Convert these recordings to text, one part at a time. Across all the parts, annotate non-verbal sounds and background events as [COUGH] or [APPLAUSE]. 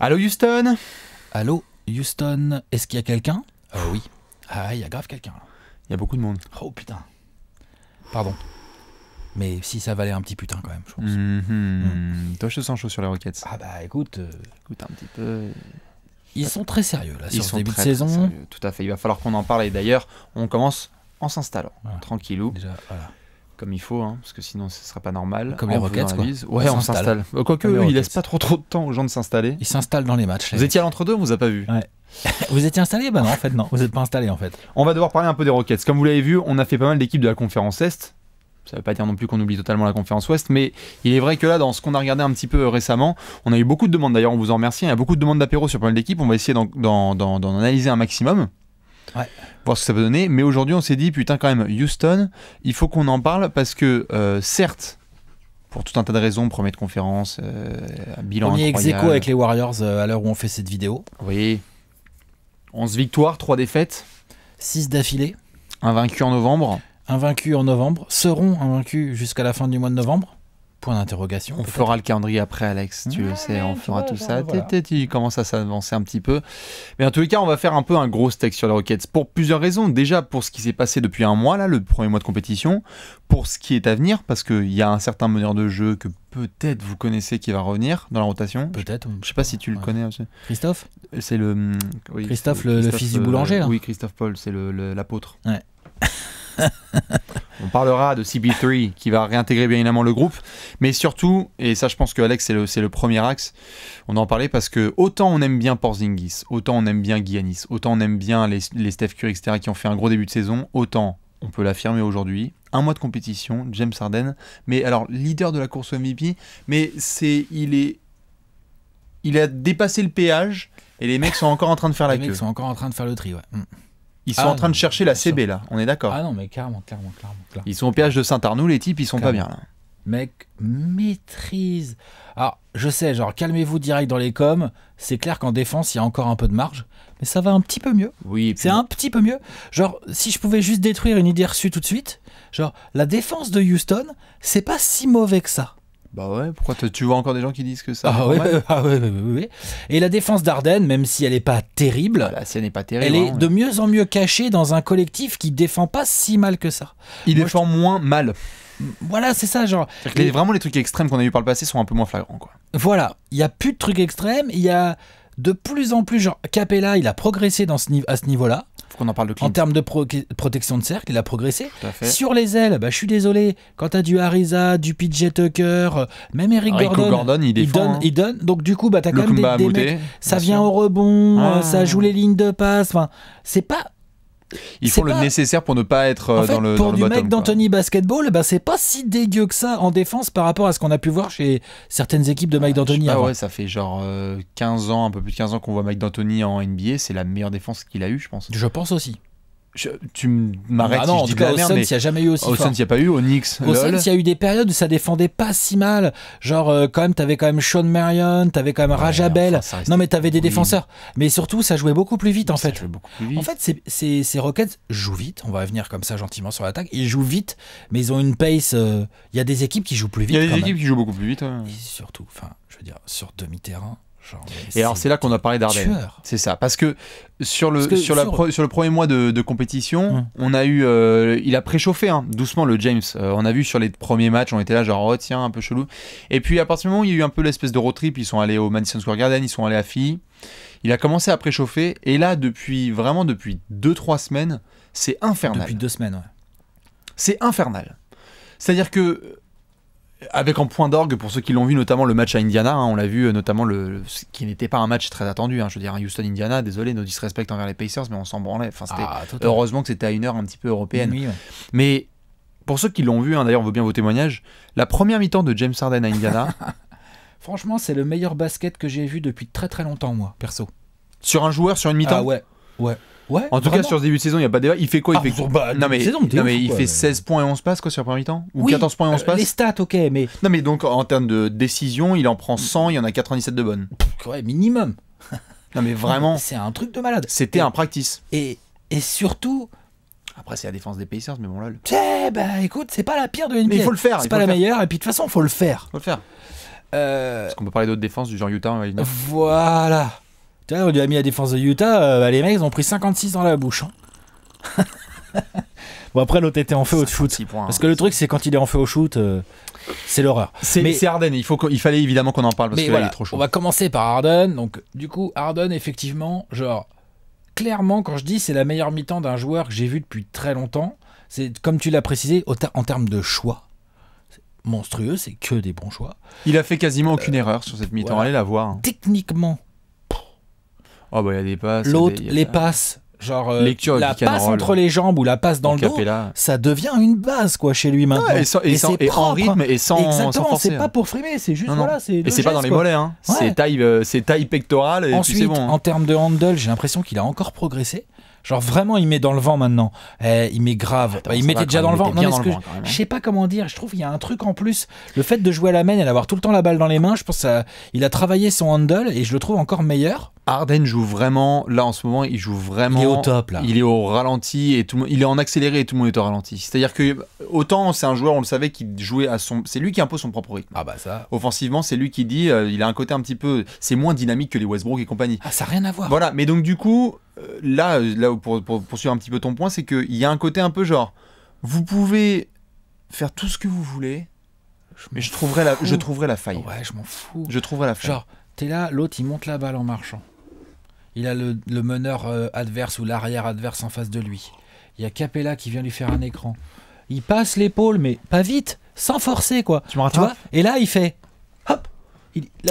Allô Houston Allô Houston, est-ce qu'il y a quelqu'un ah Oui. Ah, il y a grave quelqu'un. Il y a beaucoup de monde. Oh putain. Pardon. Mais si ça valait un petit putain quand même, je pense. Mm-hmm. Mm. Toi, je te sens chaud sur les Rockets. Ah bah écoute, euh, écoute un petit peu. Ils sont très sérieux là sur sont début de saison. Tout à fait. Il va falloir qu'on en parle et d'ailleurs, on commence en s'installant, tranquillou. Déjà, voilà comme il faut, hein, parce que sinon ce sera pas normal. Comme les Rockets, quoi. Ouais, on s'installe. Quoique, eux, ils laissent pas trop trop de temps aux gens de s'installer. Ils s'installent dans les matchs. Vous étiez à l'entre-deux, on vous a pas vu. [LAUGHS] vous étiez installé Bah non, en fait, non. Vous n'êtes pas installé, en fait. On va devoir parler un peu des Rockets. Comme vous l'avez vu, on a fait pas mal d'équipes de la conférence Est. Ça ne veut pas dire non plus qu'on oublie totalement la conférence Ouest, mais il est vrai que là, dans ce qu'on a regardé un petit peu euh, récemment, on a eu beaucoup de demandes. D'ailleurs, on vous en remercie. Il y a beaucoup de demandes d'apéro sur pas mal d'équipes. On va essayer d'en analyser un maximum. Ouais. Voir ce que ça peut donner. Mais aujourd'hui, on s'est dit, putain, quand même, Houston, il faut qu'on en parle parce que, euh, certes, pour tout un tas de raisons, premier de conférence, euh, bilan on ex avec les Warriors euh, à l'heure où on fait cette vidéo. Oui. 11 victoires, 3 défaites. 6 d'affilée. un vaincu en novembre. un vaincu en novembre. Seront invaincus jusqu'à la fin du mois de novembre. Point d'interrogation. On fera le calendrier après, Alex, tu le sais, on fera tout bah, ça. Tu commences commence à s'avancer un petit peu. Mais en tous les cas, on va faire un peu un gros texte sur les Rockets pour plusieurs raisons. Déjà, pour ce qui s'est passé depuis un mois, là, le premier mois de compétition. Pour ce qui est à venir, parce qu'il y a un certain meneur de jeu que peut-être vous connaissez qui va revenir dans la rotation. Peut-être. Je ne sais pas si tu le connais Christophe C'est le. Hum, Christophe, le, fils du euh, boulanger, là. Oui, Christophe Paul, c'est l'apôtre. Le, l'apôtre. ouais. [LAUGHS] On parlera de CB3 qui va réintégrer bien évidemment le groupe, mais surtout, et ça je pense que Alex c'est le, le, premier axe, on en parlait parce que autant on aime bien Porzingis, autant on aime bien Guyanis, autant on aime bien les, les Steph Curry, etc. qui ont fait un gros début de saison, autant on peut l'affirmer aujourd'hui. Un mois de compétition, James Sarden, Mais alors, leader de la course au mais c'est, il est, il a dépassé le péage et les mecs sont encore en train de faire la queue. Les sont encore en train de faire le tri, ouais. Mm. Ils sont ah en train de chercher la CB là, on est d'accord. Ah non, mais clairement, clairement, clairement, Ils sont au péage de saint arnoux les types, ils sont pas bien là mec maîtrise. Alors, je sais, genre, calmez-vous direct dans les coms. C'est clair qu'en défense, il y a encore un peu de marge, mais ça va un petit peu mieux. Oui. C'est un petit peu mieux. Genre, si je pouvais juste détruire une idée reçue tout de suite, genre, la défense de Houston, c'est pas si mauvais que ça. Bah ouais, pourquoi tu vois encore des gens qui disent que ça Ah, ouais, [LAUGHS] ah ouais, ouais, Et la défense d'Ardennes, même si elle n'est pas terrible, ah, n'est pas terrible, elle est hein. de mieux en mieux cachée dans un collectif qui défend pas si mal que ça. Il défend moins mal. Voilà, c'est ça, genre. vraiment, les trucs extrêmes qu'on a eu par le passé sont un peu moins flagrants, quoi. Voilà, il y a plus de trucs extrêmes, il y a de plus en plus, genre, Capella, il a progressé dans ce, à ce niveau-là. Faut qu'on en parle de Clint. En termes de protection de cercle, il a progressé. Sur les ailes, bah, je suis désolé, quand tu du Ariza, du PJ Tucker, euh, même Eric Gordon, il, il, donne, hein. il, donne, Donc, du coup, bah, tu quand même des, mecs, Ça vient au rebond, euh, ça joue les lignes de passe. Enfin, c'est pas ils font le nécessaire pour ne pas être euh, dans le. Pour dans le mec d'Anthony Basketball, bah, c'est pas si dégueu que ça en défense par rapport à ce qu'on a pu voir chez certaines équipes de Mike ah, d'Anthony. Ah ouais, ça fait genre 15 euh, ans, un peu plus de 15 ans qu'on voit Mike d'Anthony en NBA. C'est la meilleure défense qu'il a eu, je pense. Je pense aussi tu m'arrêtes bah si je dis Au Suns, il n'y a jamais eu aussi. Au Suns, il n'y a pas eu. Au Knicks, Au Suns, il y a eu des périodes où ça défendait pas si mal. Genre, euh, quand même, t'avais quand même Sean Marion, t'avais quand même Rajabel. non, mais t'avais des défenseurs. Mais surtout, ça jouait beaucoup plus vite, en fait. En fait, c'est ces Rockets jouent vite. On va revenir comme ça gentiment sur l'attaque. Ils jouent vite, mais ils ont une pace. Euh, il y a des équipes qui jouent plus vite. Il y a des équipes qui jouent beaucoup plus vite. surtout, enfin, je veux dire, sur demi-terrain et alors c'est là qu'on a parlé d'Arden. C'est ça, parce que sur le sur, sur... le premier mois de, compétition, hum. on a eu, euh, il a préchauffé hein, doucement le James. Euh, on a vu sur les premiers matchs, on était là genre oh tiens un peu chelou. Et puis à partir du moment où il y a eu un peu l'espèce de road trip, ils sont allés au Madison Square Garden, ils sont allés à Philly. Il a commencé à préchauffer et là depuis vraiment depuis 2-3 semaines, c'est infernal. Depuis deux semaines, ouais. C'est infernal. C'est-à-dire que avec en point d'orgue pour ceux qui l'ont vu notamment le match à Indiana, hein, on l'a vu euh, notamment le ce qui n'était pas un match très attendu. Hein, je veux dire hein, Houston Indiana, désolé nos disrespects envers les Pacers, mais on s'en branlait. Enfin, ah, heureusement que c'était à une heure un petit peu européenne. Mais pour ceux qui l'ont vu, d'ailleurs on veut bien vos témoignages. La première mi-temps de James Harden à Indiana. [LAUGHS] Franchement, c'est le meilleur basket que j'ai vu depuis très très longtemps moi, perso. Sur un joueur, sur une mi-temps. Ah ouais, ouais. Ouais, en tout cas, sur ce début de saison, il n'y a pas de débat. Il fait quoi il ah, fait... non, mais, mais il fait 16 points et 11 passes quoi, sur le premier temps Ou 14 points et 11 euh, passes Les stats, ok, mais. Non, mais donc en termes de décision, il en prend 100, il y en a 97 de bonnes. Ouais, minimum. non, mais vraiment. C'est un truc de malade. C'était un practice. Et, et surtout. Après, c'est la défense des Pacers, mais bon, là. Eh, bah écoute, c'est pas la pire de NBA. Mais il faut le faire. C'est pas la meilleure, et puis de toute façon, faut le faire. Faut le faire. Euh... ce qu'on peut parler d'autres défenses, du genre Utah, Voilà. Tu vois, on lui a mis la défense de Utah, euh, bah, les mecs, ils ont pris 56 dans la bouche. Hein. [LAUGHS] bon, après, l'autre était en feu au shoot. parce que le truc, c'est quand il est en feu au shoot, euh, c'est l'horreur. C'est Arden, il, faut il fallait évidemment qu'on en parle parce qu'il est trop chaud. On va commencer par Arden Donc, du coup, Arden effectivement, genre, clairement, quand je dis c'est la meilleure mi-temps d'un joueur que j'ai vu depuis très longtemps, c'est comme tu l'as précisé, en termes de choix monstrueux, c'est que des bons choix. Il a fait quasiment aucune euh, erreur sur cette mi-temps, allez la voir. Hein. Techniquement, Oh, bah, il y a des passes. L'autre, les passes. Genre euh, la passe entre les jambes ou la passe dans le, dos, ça devient une base quoi chez lui maintenant. et, sans, sans, en hein. rythme et sans, Exactement, c'est pas hein. pour frimer, c'est juste non, voilà. Et c'est pas dans les mollets, hein. c'est taille, euh, taille, pectorale. Et Ensuite, hein. en termes de handle, j'ai l'impression qu'il a encore progressé. Genre vraiment, il met dans le vent maintenant. Eh, il met grave. Bah, il mettait déjà dans le vent. Non, ne je sais hein. pas comment dire. Je trouve qu'il y a un truc en plus. Le fait de jouer à la main et d'avoir tout le temps la balle dans les mains, je pense qu'il a travaillé son handle et je le trouve encore meilleur. Arden joue vraiment, là en ce moment, il joue vraiment. Il est au top là. Il est au ralenti et tout le monde, il est en accéléré et tout le monde est au ralenti. C'est-à-dire que autant c'est un joueur, on le savait, qui jouait à son. C'est lui qui impose son propre rythme. Ah bah ça. Offensivement, c'est lui qui dit, euh, il a un côté un petit peu. C'est moins dynamique que les Westbrook et compagnie. Ah, ça n'a rien à voir. Voilà, mais donc du coup, euh, là, euh, là pour, pour, poursuivre un petit peu ton point, c'est qu'il y a un côté un peu genre, vous pouvez faire tout ce que vous voulez, mais je trouverai, la, je trouverai la faille. Ouais, je m'en fous. Je trouverai la faille. Genre, t'es là, l'autre il monte la balle en marchant. Il a le, meneur euh, adverse ou l'arrière adverse en face de lui. Il y a Capella qui vient lui faire un écran. Il passe l'épaule, mais pas vite, sans forcer quoi. tu vois Et là, il fait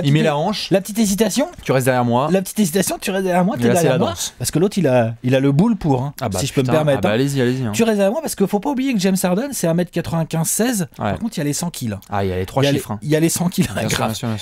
il, met la hanche. La petite hésitation. Tu restes derrière moi. La petite hésitation, tu restes derrière moi, tu es derrière moi. Parce que l'autre, il a, il a le boule pour, hein, ah bah, si je peux me ah permettre. Bah, hein. allez-y, allez hein. Tu restes derrière moi parce qu'il faut pas oublier que James Harden, c'est 1m95-16. Par contre, il y a les 100 kills. Ah, il y a les 3 chiffres. Il y a les 100 kills.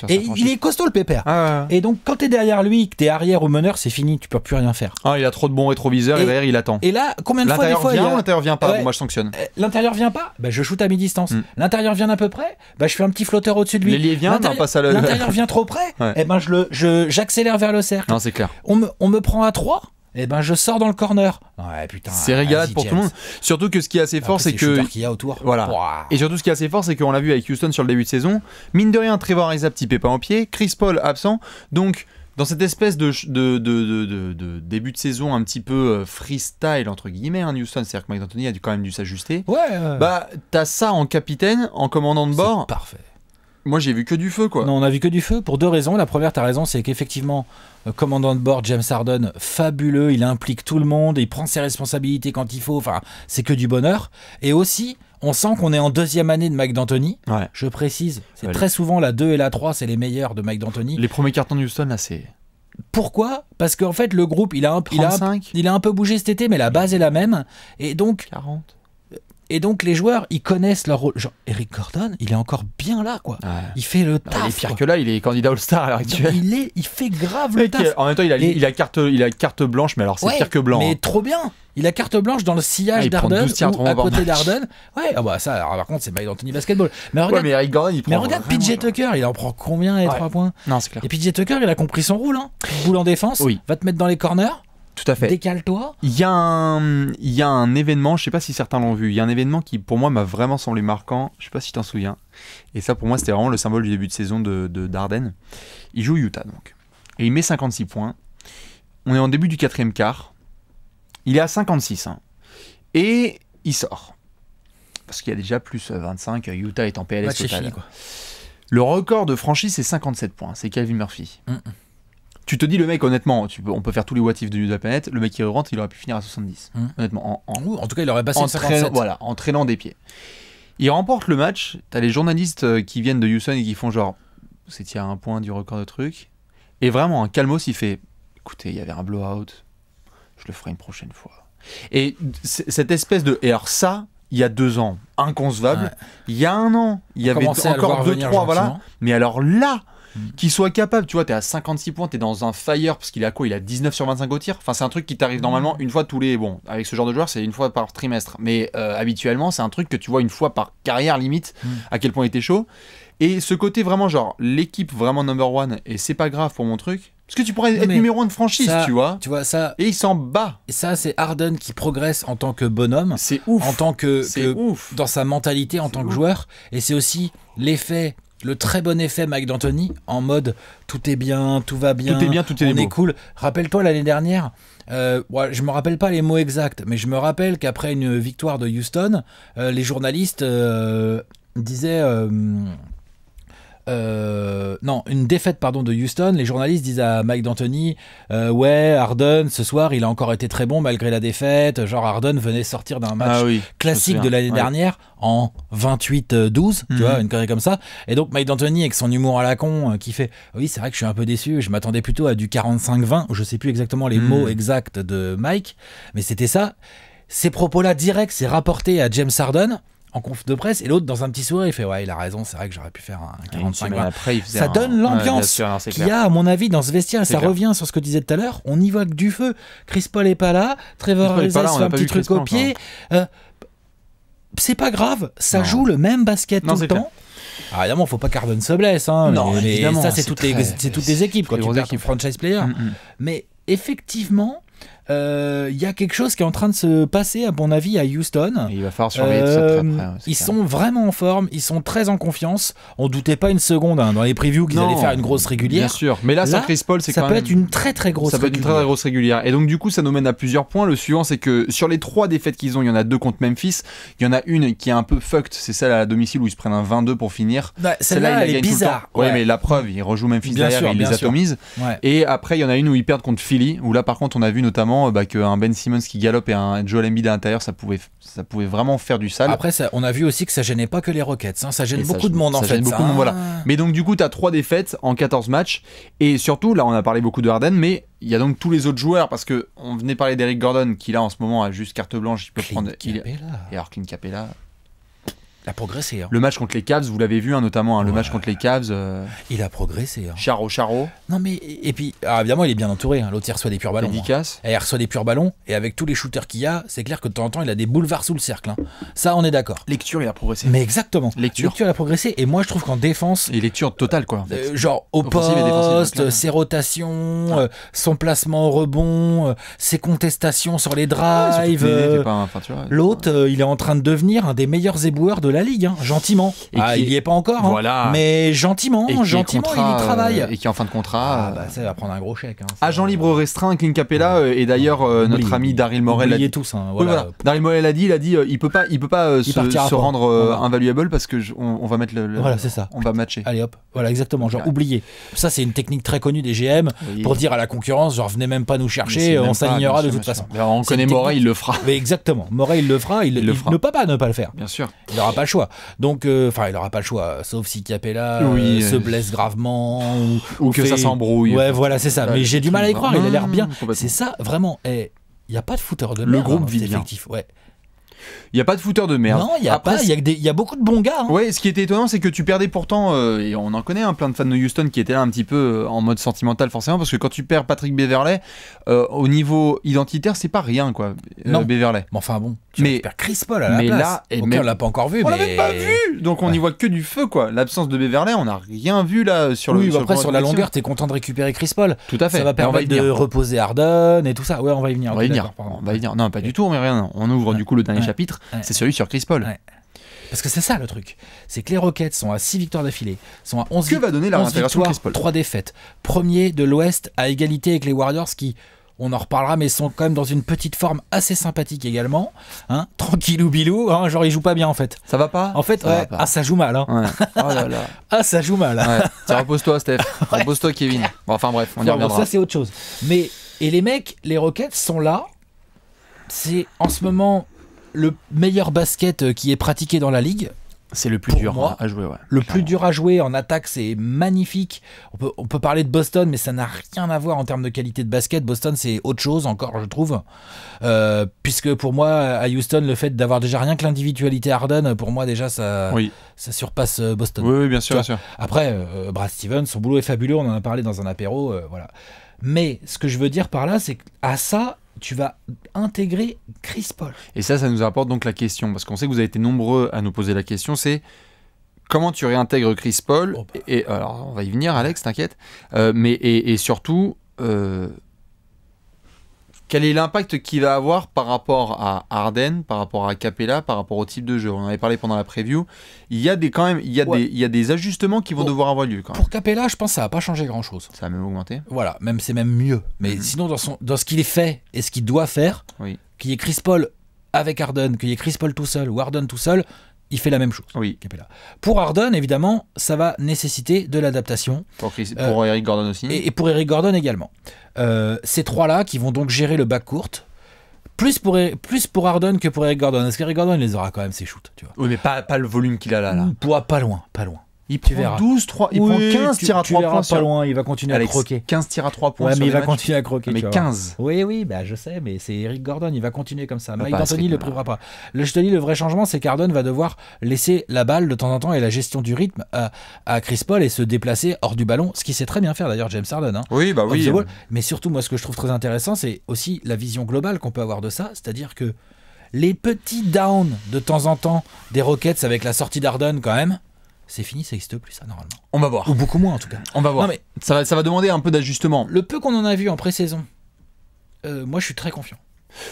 et il est costaud le pépère. Ah, et donc, quand tu es derrière lui, que tu es arrière ou meneur, c'est fini, tu peux plus rien faire. Ah, il a trop de bons rétroviseurs et, derrière, il attend. Et là, combien de fois des fois. L'intérieur vient pas, moi je sanctionne. Euh, l'intérieur vient pas, bah, je shoot à mi-distance. Hmm. L'intérieur vient à peu près, je fais un petit flotteur au-dessus de lui. passe à l'intérieur vient trop près, et eh ben je le, je, j'accélère vers le cercle. Non, c'est clair. On me, on me prend à 3 et eh ben je sors dans le corner. Ouais, putain. C'est régalade pour tout le monde. Surtout que ce qui est assez ah, fort, c'est que y a autour. Voilà. Et surtout ce qui est assez fort, c'est qu'on l'a vu avec Houston sur le début de saison. Mine de rien, Trevor Ariza petit pépin en pied, Chris Paul absent, donc dans cette espèce de, de, de, de, début de saison un petit peu euh, freestyle entre guillemets hein, Houston c'est-à-dire que Mike Anthony a dû quand même dû s'ajuster ouais, ouais. bah t'as ça en capitaine en commandant de bord parfait moi, j'ai vu que du feu, quoi. Non, on a vu que du feu pour deux raisons. La première, as raison, c'est qu'effectivement, euh, commandant de bord James Harden, fabuleux, il implique tout le monde, il prend ses responsabilités quand il faut. Enfin, c'est que du bonheur. Et aussi, on sent qu'on est en deuxième année de Mike D'Antoni. Je précise, c'est très souvent la 2 et la 3, c'est les meilleurs de Mike D'Antoni. Les premiers cartons de Houston, là, c'est. Pourquoi Parce qu'en fait, le groupe, il a, un, il, a, il a un peu bougé cet été, mais la base est la même. Et donc. 40. Et donc les joueurs, ils connaissent leur rôle. Genre, Eric Gordon, il est encore bien là, quoi. Il fait le taf. il est pire que là, il est candidat All-Star à l'heure actuelle. Il, est, il fait grave [LAUGHS] le taf. En même temps, il a, carte, il a carte blanche, mais alors c'est pire que blanc. Mais hein. trop bien. Il a carte blanche dans le sillage ah, d'Arden à côté d'Arden. Ouais, ah bah ça, alors, par contre, c'est Mike Anthony Basketball. Mais regarde, Eric Gordon, il prend mais regarde PJ Tucker, il en prend combien les 3 points Non, c'est clair. Et PJ Tucker, il a compris son rôle. Hein. Boule en défense, oui. va te mettre dans les corners. Tout à fait. Décale-toi. Il y, a un, a un événement, je sais pas si certains l'ont vu, il y a un événement qui pour moi m'a vraiment semblé marquant, je sais pas si tu t'en souviens. Et ça pour moi c'était vraiment le symbole du début de saison de, Darden. Il joue Utah donc. Et il met 56 points. On est en début du quatrième quart. Il est à 56. Hein. Et il sort. Parce qu'il y a déjà plus 25, euh, euh, Utah est en PLS Le record de franchise c'est 57 points, c'est Calvin Murphy tu te dis, le mec, honnêtement, on peut faire tous les what-ifs de la planète. Le mec qui rentre, il aurait pu finir à 70. Hmm. Honnêtement. En, tout cas, il aurait passé en Voilà, en traînant des pieds. Il remporte le match. T'as les journalistes euh, qui viennent de Houston et qui font genre, c'est à un point du record de truc. Et vraiment, un Calmos, il fait, écoutez, il y avait un blowout. Je le ferai une prochaine fois. Et cette espèce de. Et alors, ça, il y a deux ans, inconcevable. Il y a un an, il y avait encore deux, trois, voilà. Mais alors là, Mm. qui qu'il soit capable, tu vois, t'es à 56 points, t'es dans un fire parce qu'il a quoi Il a 19 sur 25 au tir. Enfin, c'est un truc qui t'arrive normalement une fois tous les. Bon, avec ce genre de joueur, c'est une fois par trimestre. Mais euh, habituellement, c'est un truc que tu vois une fois par carrière limite, mm. à quel point il était chaud. Et ce côté vraiment, genre, l'équipe vraiment number one, et c'est pas grave pour mon truc, parce que tu pourrais être numéro 1 de franchise, tu vois. Tu vois ça. Et il s'en bat. Et ça, c'est Harden qui progresse en tant que bonhomme. C'est ouf. En tant que. ouf. Dans sa mentalité en tant que joueur. Et c'est aussi l'effet le très bon effet Mike D'Antoni en mode tout est bien, tout va bien, tout est bien, tout est, on est cool. Rappelle-toi l'année dernière, je euh, ouais, je me rappelle pas les mots exacts, mais je me rappelle qu'après une victoire de Houston, euh, les journalistes euh, disaient euh, non, une défaite pardon de Houston, les journalistes disent à Mike D'Antoni, euh, ouais, Harden ce soir, il a encore été très bon malgré la défaite. Genre Harden venait sortir d'un match ah classique de l'année dernière en 28-12, tu mhm. vois, une carrière comme ça. Et donc Mike D'Antoni avec son humour à la con euh, qui fait, oui, c'est vrai que je suis un peu déçu, je m'attendais plutôt à du 45-20, je sais plus exactement les mhm. mots exacts de Mike, mais c'était ça. Ces propos-là directs, c'est rapporté à James Harden en conf de presse et l'autre dans un petit sourire il fait ouais il a raison c'est vrai que j'aurais pu faire un 45 après, il ça donne l'ambiance qu'il y a à mon avis dans ce vestiaire ça revient sur ce que tu disais tout à l'heure on y voit que du feu Chris Paul est pas là Trevor Ariza fait un petit truc au pied euh, c'est pas grave ça joue le même basket tout le temps ah, évidemment, faut pas qu'Arden se blesse. Hein, non, ça, hein, c'est toutes, les, équipes quand tu parles franchise player. Mm, mm. Mais effectivement, il euh, y a quelque chose qui est en train de se passer, à mon avis, à Houston. il va falloir surveiller ça très euh, ils sont vraiment en forme, ils sont très en confiance. On doutait pas une seconde hein, dans les previews qu'ils allaient faire une grosse régulière. Bien sûr, mais là, sans Chris Paul, c'est ça peut être une très très grosse. Ça peut être une très, grosse régulière. Et donc du coup, ça nous mène à plusieurs points. Le suivant, c'est que sur les trois défaites qu'ils ont, il y en a deux contre Memphis. Il y en a une qui est un peu fucked, c'est celle à domicile où ils se prennent un 22 pour finir. Bah, celle-là, elle est bizarre. oui mais la preuve, ils rejouent Memphis derrière, et ils les atomisent. Et après, il y en a une où ils perdent contre Philly, où là, par contre, on a vu notamment euh, bah, qu'un Ben Simmons qui galope et un Joel Embiid à l'intérieur, ça pouvait, ça pouvait vraiment faire du sale. Après, ça, on a vu aussi que ça gênait pas que les Rockets, hein. ça gêne beaucoup de monde en fait. Hein. Mais donc, du coup, tu as 3 défaites en 14 matchs. Et surtout, là, on a parlé beaucoup de Harden, mais il y a donc tous les autres joueurs parce que on venait parler d'Eric Gordon qui, là, en ce moment, a juste carte blanche. Il peut prendre. Et alors, Clint Capella. Il a progressé. Hein. Le match contre les Cavs, vous l'avez vu hein, notamment, hein, le match contre les Cavs. Euh, il a progressé. Hein. Charo, Charo. Non mais et puis ah, évidemment il est bien entouré. L'autre il reçoit des purs ballons. Dédicace. Et eh, il reçoit des purs ballons et avec tous les shooters qu'il y a, c'est clair que de temps en temps il a des boulevards sous le cercle. Ça on est d'accord. Lecture il a progressé. Mais exactement. Lecture. lecture il a progressé et moi je trouve qu'en défense. Et lecture totale quoi. Euh, genre au poste, euh, ses rotations, ah. son placement au rebond, ses contestations sur les drives. L'autre il est en train de devenir un des meilleurs éboueurs de la Ligue, hein, gentiment. Et ah, il n'y est pas encore, hein. voilà. mais gentiment, gentiment, il y travaille. Euh, et qui en fin de contrat. Ah, euh. bah, ça va prendre un gros chèque. Hein, Agent libre restreint, Clint Capella, euh, et d'ailleurs notre ami Daryl Morel. A... tous. voilà. Daryl Morel a dit, il a dit, il peut pas, il peut pas se, rendre invaluable parce que on, va mettre le, voilà, c'est ça. On va matcher. Allez hop, voilà exactement, genre ouais. oublier. Ça c'est une technique très connue des GM pour dire à la concurrence, genre venez même pas nous chercher, on s'alignera de toute façon. On connaît Morel, il le fera. mais Exactement, Morel il le fera, il le fera. Ne peut pas ne pas le faire. Bien sûr. Il n'aura pas choix. Donc, euh, enfin, il n'aura pas le choix, sauf si Capella euh, oui, euh, se blesse gravement ou, que ça s'embrouille. Ouais, voilà, c'est ça. Mais j'ai du mal à y croire. il a l'air bien. C'est ça, vraiment. Et eh, il n'y a pas de footeur de merde. Le groupe hein, vit Ouais. Il n'y a pas de footeur de merde. Non, il y a pas. Il y, a beaucoup de bons gars. Hein. Ouais, ce qui était étonnant, c'est que tu perdais pourtant, euh, et on en connaît un hein, plein de fans de Houston qui étaient là un petit peu euh, en mode sentimental forcément, parce que quand tu perds Patrick Beverley, euh, au niveau identitaire, c'est pas rien quoi. Beverley. Mais enfin bon. Tu mais perds Chris Paul à la mais place. Là, eh, on l'a pas encore vu. On pas vu. Donc on n'y voit que du feu quoi. L'absence de Beverley, on n'a rien vu là sur oui, le. Oui, après sur, la longueur, t'es content de récupérer Chris Paul. Tout à fait. Ça va permettre de reposer Arden et tout ça. Ouais, on va y venir. On va y venir. On va Non, pas du tout. Mais rien. On ouvre du coup le dernier chapitre, c'est celui sur Chris Paul. Parce que c'est ça le truc. C'est que les Rockets sont à 6 victoires d'affilée, sont à 11 Que va donner la victoires, Paul 3 défaites. Premier de l'Ouest à égalité avec les Warriors qui on en reparlera, mais sont quand même dans une petite forme assez sympathique également. Hein. [LAUGHS] Tranquillou bilou, hein, genre ils jouent pas bien en fait. Ça va pas En fait, ah ça joue mal. Hein. Oh [LAUGHS] ah ça joue mal. Ouais. repose-toi Steph, [LAUGHS] repose-toi Kevin. Bon, enfin bref, on y reviendra. ça c'est autre chose. Mais, et les mecs, les Rockets sont là. C'est en ce moment le meilleur basket euh, qui est pratiqué dans la ligue. C'est le plus dur hein, à jouer. le plus dur à jouer en attaque, c'est magnifique. On peut, parler de Boston, mais ça n'a rien à voir en termes de qualité de basket. Boston, c'est autre chose encore, je trouve. Euh, puisque pour moi, à Houston, le fait d'avoir déjà rien que l'individualité Harden, pour moi déjà, ça, ça surpasse euh, Boston. Oui, bien, sûr, bien sûr. Après, Brad Stevens, son boulot est fabuleux. On en a parlé dans un apéro, voilà. Mais ce que je veux dire par là, c'est qu'à ça tu vas intégrer Chris Paul. Et ça, ça nous apporte donc la question, parce qu'on sait que vous avez été nombreux à nous poser la question, c'est comment tu réintègres Chris Paul oh, bah. et, alors, on va y venir, Alex, t'inquiète. Euh, mais et, surtout, euh, quel est l'impact qu'il va avoir par rapport à Arden, par rapport à Capella, par rapport au type de jeu On en avait parlé pendant la preview. Il y a des, quand même, il y a, des, ajustements qui vont devoir avoir lieu. Pour Capella, je pense que ça n'a pas changé grand chose. Ça a même augmenté Voilà, même c'est même mieux. Mais mm-hmm. sinon, dans, ce qu'il est fait et ce qu'il doit faire, qu'il y ait Chris Paul avec Arden, qu'il y ait Chris Paul tout seul ou Arden tout seul, il fait la même chose. Oui. Capella. Pour Arden évidemment, ça va nécessiter de l'adaptation. Pour, euh, Eric Gordon aussi. Et, pour Eric Gordon également. Euh, ces trois-là qui vont donc gérer le bac court. Plus pour, plus pour que pour Eric Gordon. Parce qu'Eric Gordon, il les aura quand même, ses shoots. Tu vois. Oui, mais pas, pas le volume qu'il a là. là. pas loin, pas loin. Il prend 12, 3, il prend 15 tirs à 3 points. Pas loin, il va continuer à croquer. 15 tirs à 3 points. mais il va continuer à croquer. Ah, mais 15. Oui, oui, bah, je sais, mais c'est Eric Gordon, il va continuer comme ça. Bah, Mike D'Antoni ne le privera pas. Le, je te le vrai changement, c'est qu'Arden va devoir laisser la balle de temps en temps et la gestion du rythme à, Chris Paul et se déplacer hors du ballon, ce qui sait très bien faire d'ailleurs James Harden. Hein. oui, bah oui. Mais surtout, moi, ce que je trouve très intéressant, c'est aussi la vision globale qu'on peut avoir de ça, c'est-à-dire que les petits downs de temps en temps des Rockets avec la sortie d'Arden quand même, c'est fini, ça existe plus ça normalement. On va voir. Ou beaucoup moins en tout cas. On va voir. mais ça va, demander un peu d'ajustement. Le peu qu'on en a vu en pré-saison, euh, moi je suis très confiant.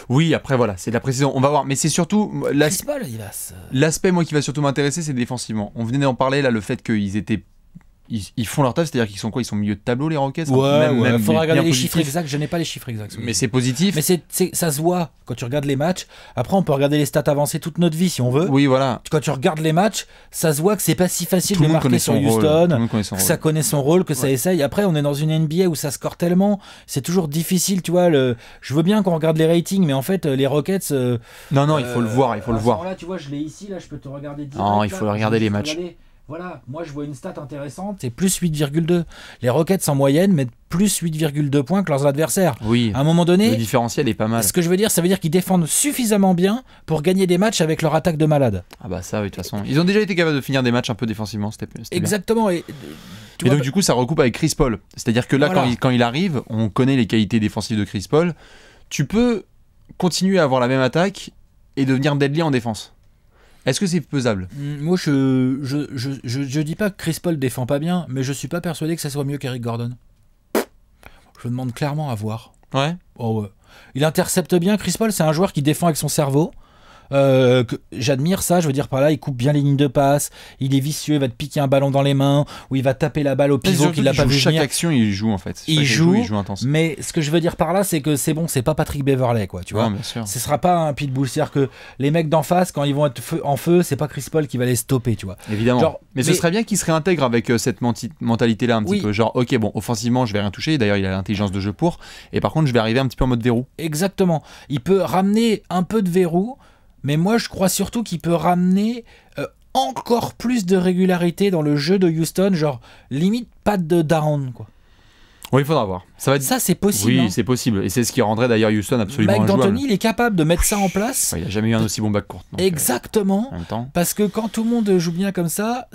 Oui, après voilà, c'est de la précision. On va voir, mais c'est surtout euh, L'aspect moi qui va surtout m'intéresser, c'est défensivement. On venait d'en parler là, le fait qu'ils étaient ils, font leur taf, c'est-à-dire qu'ils sont quoi Ils sont au milieu de tableau les Rockets Ouais, ouais. il faudra regarder les chiffres exacts, je n'ai pas les chiffres exacts. Mais c'est positif. Mais c'est, ça se voit quand tu regardes les matchs. Après, on peut regarder les stats avancées toute notre vie si on veut. Oui, voilà. Quand tu regardes les matchs, ça se voit que c'est pas si facile de marquer sur Houston, que ça connaît son rôle, que ça essaye. Après, on est dans une NBA où ça score tellement, c'est toujours difficile, tu vois. Le... Je veux bien qu'on regarde les ratings, mais en fait, les Rockets. Euh, non, non, il faut le euh, voir, il faut le voir. Là, tu vois, je l'ai ici, là, je peux te regarder. non, il faut regarder les matchs. Voilà, moi je vois une stat intéressante, c'est plus 8,2. Les Rockets en moyenne mettent plus 8,2 points que leurs adversaires. Oui. À un moment donné, le différentiel est pas mal. Ce que je veux dire, ça veut dire qu'ils défendent suffisamment bien pour gagner des matchs avec leur attaque de malade. Ah bah ça, oui, de toute façon, ils ont déjà été capables de finir des matchs un peu défensivement, c'était Exactement. Et, euh, donc du coup, ça recoupe avec Chris Paul. C'est-à-dire que là, quand, il, quand il arrive, on connaît les qualités défensives de Chris Paul. Tu peux continuer à avoir la même attaque et devenir deadly en défense. Est-ce que c'est pesable hmm, Moi, je je, dis pas que Chris Paul défend pas bien, mais je suis pas persuadé que ça soit mieux qu'Eric Gordon. Je demande clairement à voir. Ouais. Oh ouais. Il intercepte bien. Chris Paul, c'est un joueur qui défend avec son cerveau. Euh, j'admire ça, je veux dire par là, il coupe bien les lignes de passe, il est vicieux, il va te piquer un ballon dans les mains, ou il va taper la balle au piso qu'il n'a pas vu Chaque action, il joue en fait. Il joue, il joue, Mais ce que je veux dire par là, c'est que c'est bon, c'est pas Patrick Beverley, quoi, tu vois. ce sera pas un pitbull, c'est-à-dire que les mecs d'en face, quand ils vont être en feu, c'est pas Chris Paul qui va les stopper, tu vois. Évidemment. mais, ce serait bien qu'il se réintègre avec euh, cette mentalité-là un petit peu. Genre, ok, bon, offensivement, je vais rien toucher. D'ailleurs, il a l'intelligence de jeu pour. Et par contre, je vais arriver un petit peu en mode verrou. Exactement. Il peut ramener un peu de verrou mais moi je crois surtout qu'il peut ramener euh, encore plus de régularité dans le jeu de Houston, genre limite pas de down quoi. Oui, il faudra voir. Ça, va être... ça c'est possible. Oui, hein. c'est possible. Et c'est ce qui rendrait d'ailleurs Houston absolument Mike D'Antoni, il est capable de mettre ça en place. il a jamais eu un aussi bon bac court. Euh, Exactement. Parce que quand tout le monde joue bien comme ça,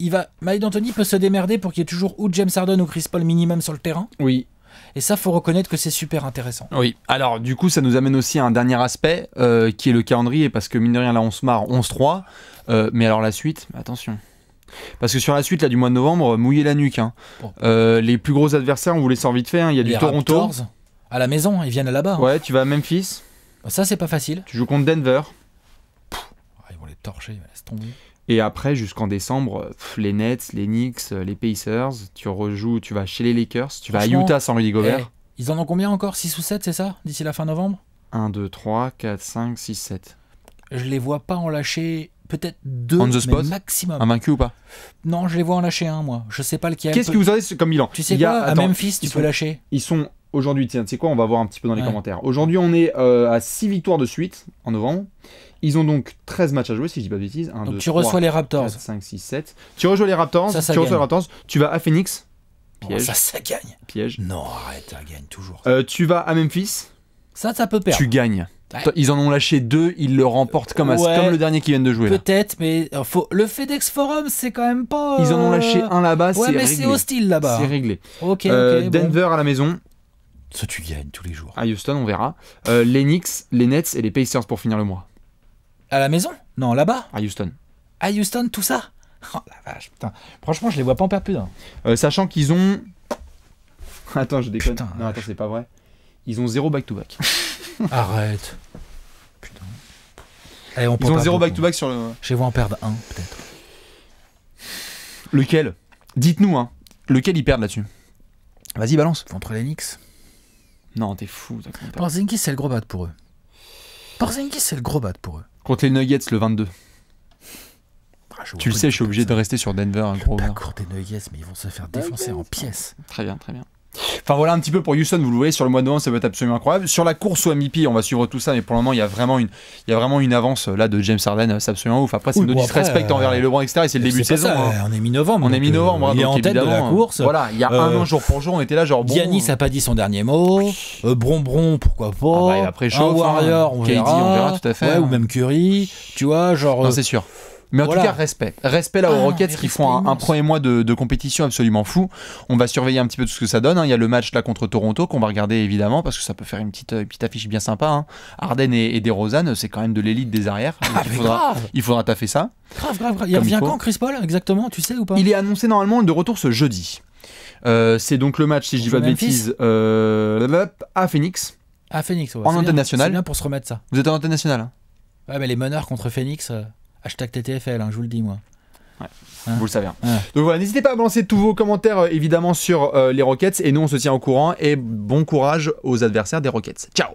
il va... Mike D'Antoni peut se démerder pour qu'il y ait toujours ou James Harden ou Chris Paul minimum sur le terrain. Oui. Et ça, faut reconnaître que c'est super intéressant. Oui. Alors, du coup, ça nous amène aussi à un dernier aspect euh, qui est le calendrier, parce que mine de rien, là, on se marre 11-3. Euh, mais alors, la suite, attention. Parce que sur la suite là, du mois de novembre, mouiller la nuque. Hein. Euh, les plus gros adversaires, on vous les sort vite fait. Hein. Il y a du Toronto. à la maison, ils viennent là-bas. Hein. Ouais, tu vas à Memphis. Ça, c'est pas facile. Tu joues contre Denver. Ah, ils vont les torcher, ils vont tomber. Et après, jusqu'en décembre, les Nets, les Knicks, euh, les Pacers, tu rejoues, tu vas chez les Lakers, tu vas à Utah sans Rudy Gobert. Eh, ils en ont combien encore 6 ou 7, c'est ça D'ici la fin novembre 1, 2, 3, 4, 5, 6, 7. Je les vois pas en lâcher peut-être deux maximum. Un vaincu ou pas Non, je les vois en lâcher un, moi. Je sais pas lequel. Qu'est-ce que vous en avez comme bilan Tu sais Il y a, à Memphis, tu peux lâcher. Ils sont aujourd'hui, tiens, tu sais quoi, on va voir un petit peu dans les commentaires. Aujourd'hui, on est euh, à 6 victoires de suite en novembre. Ils ont donc 13 matchs à jouer, si je dis pas de bêtises. donc tu reçois les Raptors. 4, 5, 6, 7. Tu reçois les Raptors, ça, ça tu reçois les Raptors, tu vas à Phoenix. Bah, Piège. ça, ça gagne. Piège. Non, arrête, ça gagne toujours. Euh, tu vas à Memphis. Ça, ça peut perdre. Tu gagnes. Ils en ont lâché deux, ils le remportent comme, le dernier qui viennent de jouer. Peut-être, mais euh, faut... le FedEx Forum, c'est quand même pas. Ils en ont lâché un là-bas, ouais, mais c'est hostile là-bas. C'est réglé. Ok. euh, Denver à la maison. Ça, tu gagnes tous les jours. À Houston, on verra. Euh, les Knicks, les Nets et les Pacers pour finir le mois. À la maison Non, là-bas À Houston. À Houston, tout ça Oh la vache, putain. Franchement, je les vois pas en perdre hein. plus. Euh, sachant qu'ils ont. [LAUGHS] Attends, je déconne. non, attends, c'est pas vrai. Ils ont zéro back-to-back. [LAUGHS] Arrête. Putain. on Ils ont zéro back-to-back sur le. Je les vois en perdre un, peut-être. Lequel Dites-nous, hein. Lequel ils perdent là-dessus Vas-y, balance. Contre les Knicks. Non, t'es fou. t'as compris. Porzingis, c'est le gros bad pour eux. Porzingis, c'est le gros bad pour eux. Contre les Nuggets le 22. Ah, tu le sais, je suis obligé de rester sur Denver, un gros. Pas court des Nuggets, mais ils vont se faire défoncer en pièces. Très bien, très bien. Enfin voilà un petit peu pour Houston, vous le voyez, sur le mois de novembre, ça va être absolument incroyable. Sur la course au MVP, on va suivre tout ça, mais pour le moment, il y a vraiment une, il y a vraiment une avance euh, là de James Harden, euh, c'est absolument ouf. Après, c'est oui, bon, disrespect envers les euh, LeBron, etc. Et c'est le début de saison. Hein. On est mi-novembre. On est mi-novembre. Hein, en tête de la hein. course. Voilà, il y a un jour pour jour, on était là genre. Bon, Giannis n'a pas dit son dernier mot. Bron-Bron, Brombron, pourquoi pas. après, ah bah, chauffe, un Warrior, on, KD, verra. on verra. tout à fait. ou même Curry, tu vois, genre. Non, c'est sûr. Mais en tout cas, respect. Respect là aux ah, Rockets qui font un, premier mois de, compétition absolument fou. On va surveiller un petit peu tout ce que ça donne. Hein. Il y a le match là contre Toronto qu'on va regarder évidemment parce que ça peut faire une petite, euh, affiche bien sympa. Hein. Arden et, et c'est quand même de l'élite des arrières. Ah, il, faudra, il taffer ça. Grave, grave, grave. Il revient quand Chris Paul exactement Tu sais ou pas Il est annoncé normalement de retour ce jeudi. Euh, c'est donc le match, si je dis pas de bêtises, euh, à Phoenix. À Phoenix, En antenne nationale. C'est bien pour se remettre ça. Vous êtes en antenne nationale hein. Ouais, mais les meneurs contre Phoenix. Hashtag TTFL, hein, je vous le dis moi. Hein vous le savez. Hein. Donc voilà, n'hésitez pas à balancer tous vos commentaires euh, évidemment sur euh, les Rockets et nous on se tient au courant et bon courage aux adversaires des Rockets. Ciao